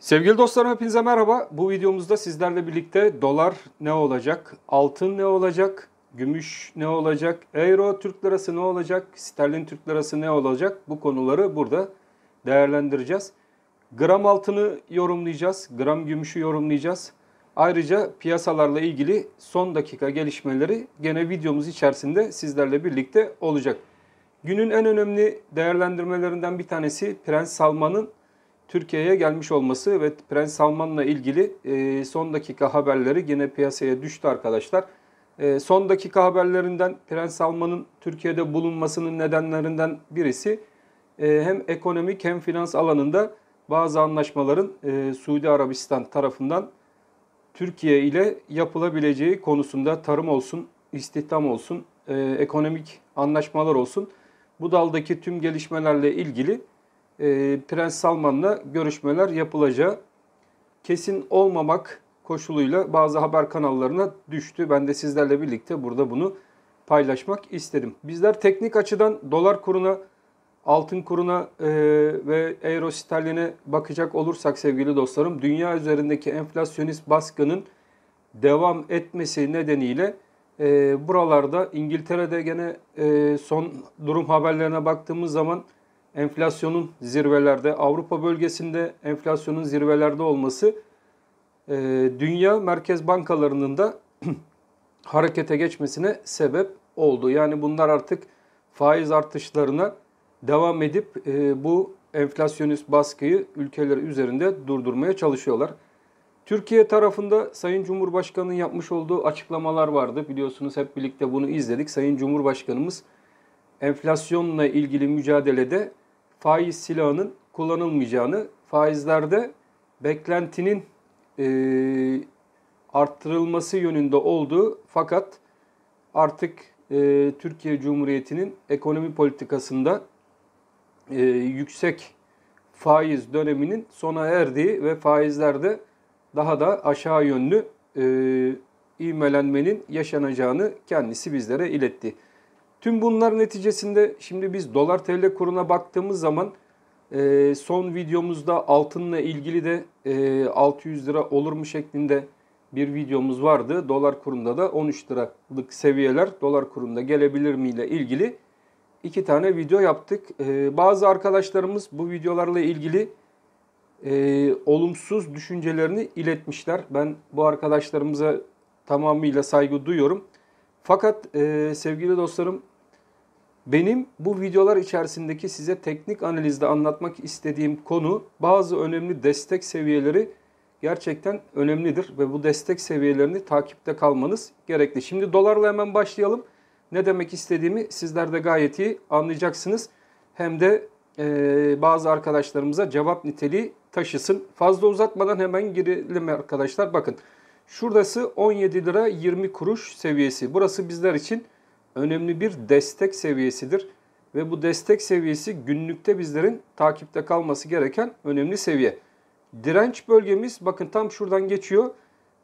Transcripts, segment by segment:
Sevgili dostlarım hepinize merhaba. Bu videomuzda sizlerle birlikte dolar ne olacak, altın ne olacak, gümüş ne olacak, euro Türk lirası ne olacak, sterlin Türk lirası ne olacak bu konuları burada değerlendireceğiz. Gram altını yorumlayacağız, gram gümüşü yorumlayacağız. Ayrıca piyasalarla ilgili son dakika gelişmeleri gene videomuz içerisinde sizlerle birlikte olacak. Günün en önemli değerlendirmelerinden bir tanesi Prens Salman'ın Türkiye'ye gelmiş olması ve Prens Salman'la ilgili e, son dakika haberleri yine piyasaya düştü arkadaşlar. E, son dakika haberlerinden Prens Salman'ın Türkiye'de bulunmasının nedenlerinden birisi e, hem ekonomik hem finans alanında bazı anlaşmaların e, Suudi Arabistan tarafından Türkiye ile yapılabileceği konusunda tarım olsun, istihdam olsun, ekonomik anlaşmalar olsun bu daldaki tüm gelişmelerle ilgili e, Prens Salman'la görüşmeler yapılacağı kesin olmamak koşuluyla bazı haber kanallarına düştü. Ben de sizlerle birlikte burada bunu paylaşmak istedim. Bizler teknik açıdan dolar kuruna, altın kuruna e, ve euro sterline bakacak olursak sevgili dostlarım, dünya üzerindeki enflasyonist baskının devam etmesi nedeniyle e, buralarda İngiltere'de gene e, son durum haberlerine baktığımız zaman enflasyonun zirvelerde, Avrupa bölgesinde enflasyonun zirvelerde olması e, dünya merkez bankalarının da harekete geçmesine sebep oldu. Yani bunlar artık faiz artışlarına devam edip e, bu enflasyonist baskıyı ülkeler üzerinde durdurmaya çalışıyorlar. Türkiye tarafında Sayın Cumhurbaşkanı'nın yapmış olduğu açıklamalar vardı. Biliyorsunuz hep birlikte bunu izledik. Sayın Cumhurbaşkanımız enflasyonla ilgili mücadelede faiz silahının kullanılmayacağını, faizlerde beklentinin e, arttırılması yönünde olduğu fakat artık e, Türkiye Cumhuriyeti'nin ekonomi politikasında e, yüksek faiz döneminin sona erdiği ve faizlerde daha da aşağı yönlü e, ivmelenmenin yaşanacağını kendisi bizlere iletti. Tüm bunlar neticesinde şimdi biz dolar tl kuruna baktığımız zaman e, son videomuzda altınla ilgili de e, 600 lira olur mu şeklinde bir videomuz vardı. Dolar kurunda da 13 liralık seviyeler dolar kurunda gelebilir mi ile ilgili iki tane video yaptık. E, bazı arkadaşlarımız bu videolarla ilgili e, olumsuz düşüncelerini iletmişler. Ben bu arkadaşlarımıza tamamıyla saygı duyuyorum. Fakat e, sevgili dostlarım benim bu videolar içerisindeki size teknik analizde anlatmak istediğim konu bazı önemli destek seviyeleri gerçekten önemlidir ve bu destek seviyelerini takipte kalmanız gerekli. Şimdi dolarla hemen başlayalım. Ne demek istediğimi sizler de gayet iyi anlayacaksınız. Hem de e, bazı arkadaşlarımıza cevap niteliği taşısın. Fazla uzatmadan hemen girelim arkadaşlar. Bakın şuradası 17 lira 20 kuruş seviyesi. Burası bizler için önemli bir destek seviyesidir. Ve bu destek seviyesi günlükte bizlerin takipte kalması gereken önemli seviye. Direnç bölgemiz bakın tam şuradan geçiyor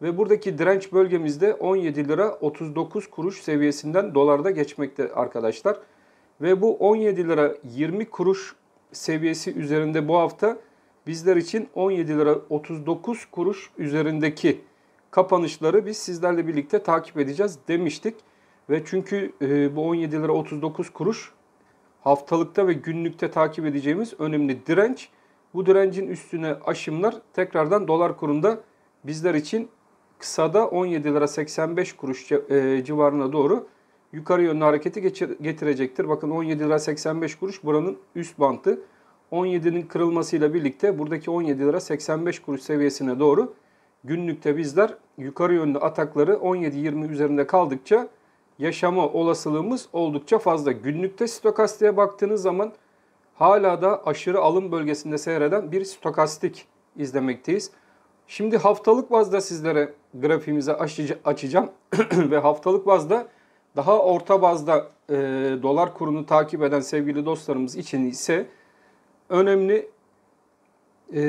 ve buradaki direnç bölgemizde 17 lira 39 kuruş seviyesinden dolarda geçmekte arkadaşlar. Ve bu 17 lira 20 kuruş seviyesi üzerinde bu hafta bizler için 17 lira 39 kuruş üzerindeki kapanışları biz sizlerle birlikte takip edeceğiz demiştik. Ve çünkü e, bu 17 lira 39 kuruş haftalıkta ve günlükte takip edeceğimiz önemli direnç. Bu direncin üstüne aşımlar tekrardan dolar kurunda bizler için kısada 17 lira 85 kuruş e, civarına doğru yukarı yönlü hareketi getirecektir. Bakın 17 lira 85 kuruş buranın üst bantı. 17'nin kırılmasıyla birlikte buradaki 17 lira 85 kuruş seviyesine doğru günlükte bizler yukarı yönlü atakları 17-20 üzerinde kaldıkça yaşama olasılığımız oldukça fazla. Günlükte stokastiğe baktığınız zaman hala da aşırı alım bölgesinde seyreden bir stokastik izlemekteyiz. Şimdi haftalık bazda sizlere grafiğimizi açacağım ve haftalık bazda daha orta bazda e, dolar kurunu takip eden sevgili dostlarımız için ise önemli e,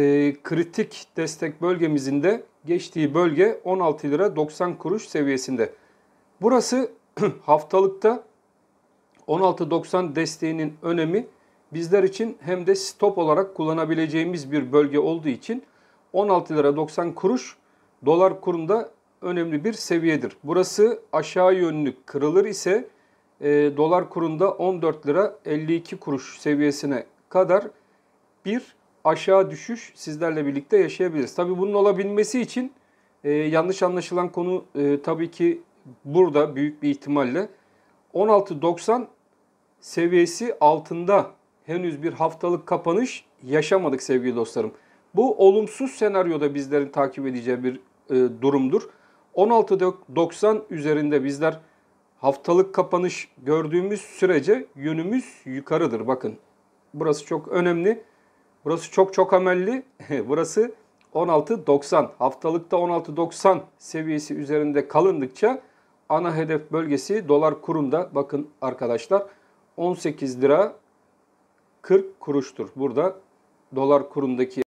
kritik destek bölgemizin de geçtiği bölge 16 lira 90 kuruş seviyesinde. Burası haftalıkta 16.90 desteğinin önemi bizler için hem de stop olarak kullanabileceğimiz bir bölge olduğu için 16 lira 90 kuruş dolar kurunda önemli bir seviyedir. Burası aşağı yönlü kırılır ise e, dolar kurunda 14 lira 52 kuruş seviyesine kadar bir aşağı düşüş sizlerle birlikte yaşayabiliriz. Tabii bunun olabilmesi için e, yanlış anlaşılan konu e, tabii ki burada büyük bir ihtimalle 16.90 seviyesi altında henüz bir haftalık kapanış yaşamadık sevgili dostlarım. Bu olumsuz senaryoda bizlerin takip edeceği bir e, durumdur. 16.90 üzerinde bizler haftalık kapanış gördüğümüz sürece yönümüz yukarıdır. Bakın burası çok önemli. Burası çok çok amelli. burası 16.90. Haftalıkta 16.90 seviyesi üzerinde kalındıkça ana hedef bölgesi dolar kurunda bakın arkadaşlar 18 lira 40 kuruştur. Burada dolar kurundaki